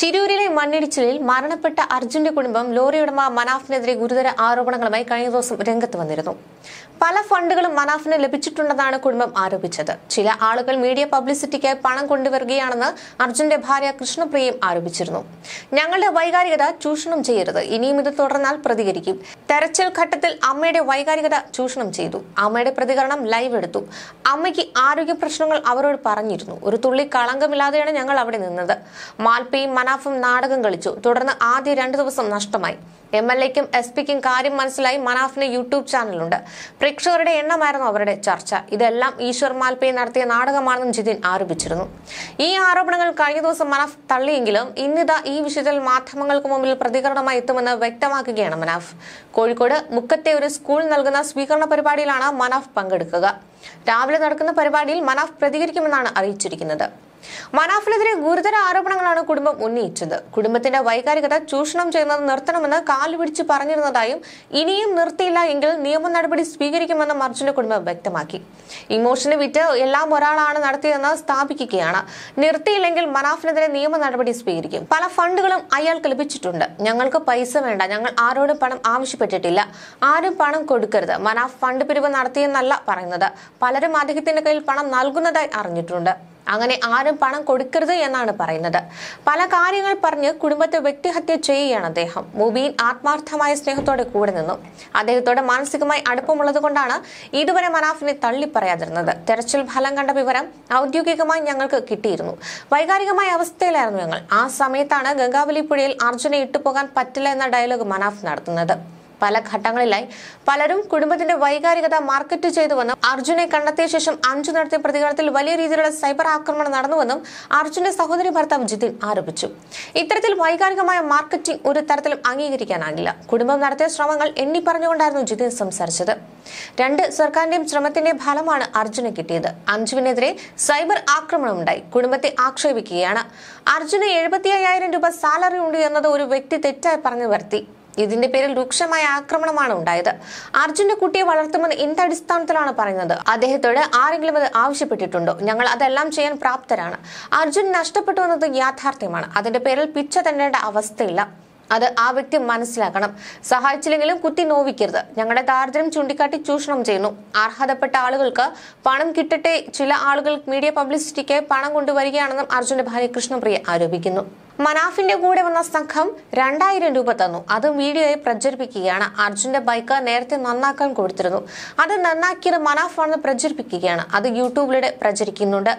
ശിരൂരിലെ മണ്ണിടിച്ചിലിൽ മരണപ്പെട്ട അർജുന്റെ കുടുംബം ലോറി ഉടമ മനാഫിനെതിരെ ഗുരുതര ആരോപണങ്ങളുമായി കഴിഞ്ഞ ദിവസം രംഗത്ത് വന്നിരുന്നു പല ഫണ്ടുകളും മനാഫിന് ലഭിച്ചിട്ടുണ്ടെന്നാണ് കുടുംബം ആരോപിച്ചത് ചില ആളുകൾ മീഡിയ പബ്ലിസിറ്റിക്കായി പണം കൊണ്ടുവരികയാണെന്ന് അർജുന്റെ ഭാര്യ കൃഷ്ണപ്രിയയും ആരോപിച്ചിരുന്നു ഞങ്ങളുടെ വൈകാരികത ചൂഷണം ചെയ്യരുത് ഇനിയും ഇത് തുടർന്നാൽ പ്രതികരിക്കും തെരച്ചിൽ ഘട്ടത്തിൽ അമ്മയുടെ വൈകാരികത ചൂഷണം ചെയ്തു അമ്മയുടെ പ്രതികരണം ലൈവ് എടുത്തു അമ്മയ്ക്ക് ആരോഗ്യ പ്രശ്നങ്ങൾ അവരോട് പറഞ്ഞിരുന്നു ഒരു തുള്ളി കളങ്കമില്ലാതെയാണ് ഞങ്ങൾ അവിടെ നിന്നത് മാൽപ്പി പിയും മനാഫും നാടകം കളിച്ചു തുടർന്ന് ആദ്യ രണ്ടു ദിവസം നഷ്ടമായി എം എൽ എക്കും എസ് പിക്കും കാര്യം മനസ്സിലായി മനാഫിന് യൂട്യൂബ് ചാനലുണ്ട് പ്രേക്ഷകരുടെ എണ്ണമായിരുന്നു അവരുടെ ചർച്ച ഇതെല്ലാം ഈശ്വർ മാൽപ്പയെ നടത്തിയ നാടകമാണെന്നും ജിതിൻ ആരോപിച്ചിരുന്നു ഈ ആരോപണങ്ങൾ കഴിഞ്ഞ ദിവസം മനാഫ് തള്ളിയെങ്കിലും ഇന്നിത ഈ വിഷയത്തിൽ മാധ്യമങ്ങൾക്ക് മുമ്പിൽ പ്രതികരണമായി എത്തുമെന്ന് വ്യക്തമാക്കുകയാണ് മനാഫ് കോഴിക്കോട് മുക്കത്തെ ഒരു സ്കൂൾ നൽകുന്ന സ്വീകരണ പരിപാടിയിലാണ് മനാഫ് പങ്കെടുക്കുക രാവിലെ നടക്കുന്ന പരിപാടിയിൽ മനാഫ് പ്രതികരിക്കുമെന്നാണ് അറിയിച്ചിരിക്കുന്നത് മനാഫിലെതിരെ ഗുരുതര ആരോപണങ്ങളാണ് കുടുംബം ഉന്നയിച്ചത് കുടുംബത്തിന്റെ വൈകാരികത ചൂഷണം ചെയ്യുന്നത് നിർത്തണമെന്ന് കാലുപിടിച്ച് പറഞ്ഞിരുന്നതായും ഇനിയും നിർത്തിയില്ല എങ്കിൽ നിയമ നടപടി സ്വീകരിക്കുമെന്ന് മർജുന്റെ കുടുംബം വ്യക്തമാക്കി ഇമോഷന് വിറ്റ് എല്ലാം ഒരാളാണ് നടത്തിയതെന്ന് സ്ഥാപിക്കുകയാണ് നിർത്തിയില്ലെങ്കിൽ മനാഫിനെതിരെ നിയമ നടപടി സ്വീകരിക്കും പല ഫണ്ടുകളും അയാൾക്ക് ലഭിച്ചിട്ടുണ്ട് ഞങ്ങൾക്ക് പൈസ വേണ്ട ഞങ്ങൾ ആരോടും പണം ആവശ്യപ്പെട്ടിട്ടില്ല ആരും പണം കൊടുക്കരുത് മനാഫ് ഫണ്ട് പിരിവ് നടത്തിയെന്നല്ല പറയുന്നത് പലരും അദ്ദേഹത്തിന്റെ കയ്യിൽ പണം നൽകുന്നതായി അറിഞ്ഞിട്ടുണ്ട് അങ്ങനെ ആരും പണം കൊടുക്കരുത് എന്നാണ് പറയുന്നത് പല കാര്യങ്ങൾ പറഞ്ഞ് കുടുംബത്തെ വ്യക്തിഹത്യ ചെയ്യുകയാണ് അദ്ദേഹം മുബീൻ ആത്മാർത്ഥമായ സ്നേഹത്തോടെ കൂടെ നിന്നു അദ്ദേഹത്തോട് മാനസികമായി അടുപ്പമുള്ളത് കൊണ്ടാണ് ഇതുവരെ മനാഫിനെ തള്ളി പറയാതിരുന്നത് തെരച്ചിൽ ഫലം കണ്ട വിവരം ഔദ്യോഗികമായി ഞങ്ങൾക്ക് കിട്ടിയിരുന്നു വൈകാരികമായ അവസ്ഥയിലായിരുന്നു ഞങ്ങൾ ആ സമയത്താണ് ഗംഗാവലി പുഴയിൽ അർജുനെ ഇട്ടുപോകാൻ പറ്റില്ല എന്ന ഡയലോഗ് മനാഫ് നടത്തുന്നത് പല ഘട്ടങ്ങളിലായി പലരും കുടുംബത്തിന്റെ വൈകാരികത മാർക്കറ്റ് ചെയ്തുവെന്നും അർജുനെ കണ്ടെത്തിയ ശേഷം അഞ്ചു നടത്തിയ പ്രതികാരത്തിൽ വലിയ രീതിയിലുള്ള സൈബർ ആക്രമണം നടന്നുവെന്നും അർജുന്റെ സഹോദരി ഭർത്താവ് ജിതിൻ ആരോപിച്ചു ഇത്തരത്തിൽ വൈകാരികമായ മാർക്കറ്റിംഗ് ഒരു തരത്തിലും അംഗീകരിക്കാനാകില്ല കുടുംബം നടത്തിയ ശ്രമങ്ങൾ എണ്ണി പറഞ്ഞുകൊണ്ടായിരുന്നു ജിതിൻ സംസാരിച്ചത് രണ്ട് സർക്കാരിന്റെയും ശ്രമത്തിന്റെ ഫലമാണ് അർജുനെ കിട്ടിയത് അഞ്ജുവിനെതിരെ സൈബർ ആക്രമണം ഉണ്ടായി കുടുംബത്തെ ആക്ഷേപിക്കുകയാണ് അർജുന് എഴുപത്തി അയ്യായിരം രൂപ സാലറി ഉണ്ട് എന്നത് ഒരു വ്യക്തി തെറ്റായി പറഞ്ഞു വരുത്തി ഇതിന്റെ പേരിൽ രൂക്ഷമായ ആക്രമണമാണ് ഉണ്ടായത് അർജുന്റെ കുട്ടിയെ വളർത്തുമെന്ന് അടിസ്ഥാനത്തിലാണ് പറയുന്നത് അദ്ദേഹത്തോട് ആരെങ്കിലും അത് ആവശ്യപ്പെട്ടിട്ടുണ്ടോ ഞങ്ങൾ അതെല്ലാം ചെയ്യാൻ പ്രാപ്തരാണ് അർജുൻ നഷ്ടപ്പെട്ടു എന്നത് യാഥാർത്ഥ്യമാണ് അതിന്റെ പേരിൽ പിച്ച തന്നേണ്ട അവസ്ഥയില്ല അത് ആ വ്യക്തി മനസ്സിലാക്കണം സഹായിച്ചില്ലെങ്കിലും കുത്തി നോവിക്കരുത് ഞങ്ങളുടെ ദാരിദ്ര്യം ചൂണ്ടിക്കാട്ടി ചൂഷണം ചെയ്യുന്നു അർഹതപ്പെട്ട ആളുകൾക്ക് പണം കിട്ടട്ടെ ചില ആളുകൾ മീഡിയ പബ്ലിസിറ്റിക്ക് പണം കൊണ്ടുവരികയാണെന്നും അർജുന്റെ ഭാര്യ കൃഷ്ണപ്രിയ ആരോപിക്കുന്നു മനാഫിന്റെ കൂടെ വന്ന സംഘം രണ്ടായിരം രൂപ തന്നു അത് വീഡിയോയിൽ പ്രചരിപ്പിക്കുകയാണ് അർജുന്റെ ബൈക്ക് നേരത്തെ നന്നാക്കാൻ കൊടുത്തിരുന്നു അത് നന്നാക്കിയത് മനാഫാണെന്ന് പ്രചരിപ്പിക്കുകയാണ് അത് യൂട്യൂബിലൂടെ പ്രചരിക്കുന്നുണ്ട്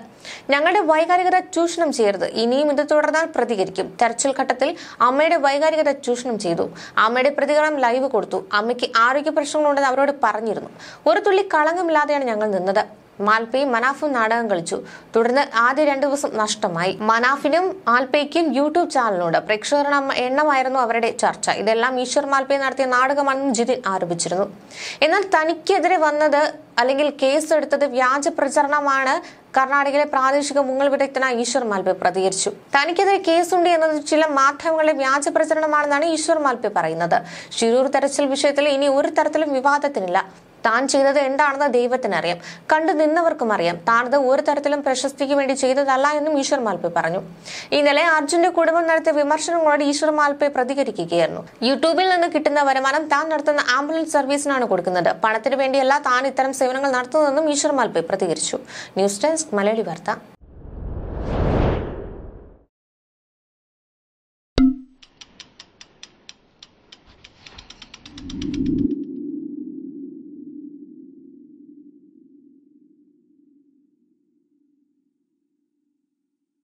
ഞങ്ങളുടെ വൈകാരികത ചൂഷണം ചെയ്യരുത് ഇനിയും ഇത് തുടർന്നാൽ പ്രതികരിക്കും തെരച്ചിൽ ഘട്ടത്തിൽ അമ്മയുടെ വൈകാരികത ചൂഷണം ചെയ്തു അമ്മയുടെ പ്രതികരണം ലൈവ് കൊടുത്തു അമ്മയ്ക്ക് ആരോഗ്യ പ്രശ്നങ്ങളുണ്ടെന്ന് അവരോട് പറഞ്ഞിരുന്നു ഒരു തുള്ളി കളങ്കമില്ലാതെയാണ് ഞങ്ങൾ നിന്നത് മാൽപ്പയും മനാഫും നാടകം കളിച്ചു തുടർന്ന് ആദ്യ രണ്ടു ദിവസം നഷ്ടമായി മനാഫിനും മാൽപ്പയ്ക്കും യൂട്യൂബ് ചാനലിനോട് പ്രേക്ഷകരുടെ എണ്ണമായിരുന്നു അവരുടെ ചർച്ച ഇതെല്ലാം ഈശ്വർ മാൽപ്പയെ നടത്തിയ നാടകമാണെന്നും ജിതിൻ ആരോപിച്ചിരുന്നു എന്നാൽ തനിക്കെതിരെ വന്നത് അല്ലെങ്കിൽ കേസ് എടുത്തത് വ്യാജ പ്രചരണമാണ് കർണാടകയിലെ പ്രാദേശിക മുങ്ങൽ വിദഗ്ധനായ ഈശ്വർ മാൽപെ പ്രതികരിച്ചു തനിക്കെതിരെ കേസുണ്ട് എന്നത് ചില മാധ്യമങ്ങളുടെ വ്യാജ പ്രചരണമാണെന്നാണ് ഈശ്വർ മാൽപെ പറയുന്നത് ശിരൂർ തെരച്ചിൽ വിഷയത്തിൽ ഇനി ഒരു തരത്തിലും വിവാദത്തിനില്ല താൻ ചെയ്തത് എന്താണെന്ന് ദൈവത്തിനറിയാം കണ്ടു നിന്നവർക്കും അറിയാം താനത് ഒരു തരത്തിലും പ്രശസ്തിക്ക് വേണ്ടി ചെയ്തതല്ല എന്നും ഈശ്വർ മാൽപ്പെ പറഞ്ഞു ഇന്നലെ അർജുന്റെ കുടുംബം നടത്തിയ വിമർശനങ്ങളോട് ഈശ്വർ മാൽപ്പെ പ്രതികരിക്കുകയായിരുന്നു യൂട്യൂബിൽ നിന്ന് കിട്ടുന്ന വരുമാനം താൻ നടത്തുന്ന ആംബുലൻസ് സർവീസിനാണ് കൊടുക്കുന്നത് പണത്തിന് വേണ്ടിയല്ല താൻ ഇത്തരം സേവനങ്ങൾ നടത്തുന്നതെന്നും ഈശ്വർ മാൽപ്പെ പ്രതികരിച്ചു ന്യൂസ് ഡെസ്ക് മലയാളി വാർത്ത